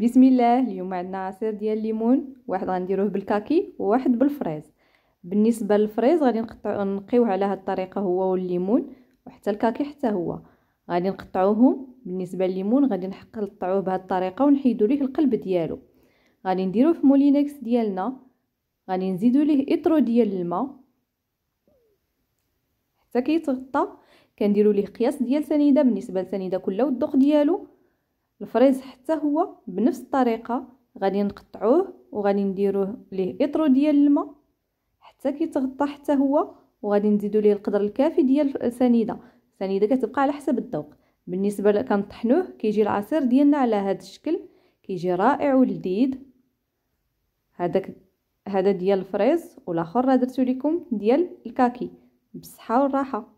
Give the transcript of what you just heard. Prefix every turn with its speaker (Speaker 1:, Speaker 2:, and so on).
Speaker 1: بسم الله اليوم عندنا عصير ديال الليمون واحد غنديروه بالكاكي وواحد بالفريز بالنسبه للفريز غادي نقطعو نقيوه على هذه الطريقه هو والليمون وحتى الكاكي حتى هو غادي نقطعوهم بالنسبه للليمون غادي نقطعوه بهذه الطريقه ونحيدو ليه القلب ديالو غادي نديروه في مولينكس ديالنا غادي نزيدو ليه اطرو ديال الماء حتى كيتغطى كنديرو ليه قياس ديال سنيده بالنسبه لسنيده كلها والذوق ديالو الفريز حتى هو بنفس الطريقه غادي نقطعوه وغادي نديروه ليه اطرو ديال الماء حتى كيتغطى حتى هو وغادي نزيدو ليه القدر الكافي ديال السنيده السنيده كتبقى على حسب الذوق بالنسبه كنطحنوه كيجي العصير ديالنا على هذا الشكل كيجي رائع ولذيذ هذاك هذا ديال الفريز والاخر راه درتو لكم ديال الكاكي بالصحه والراحه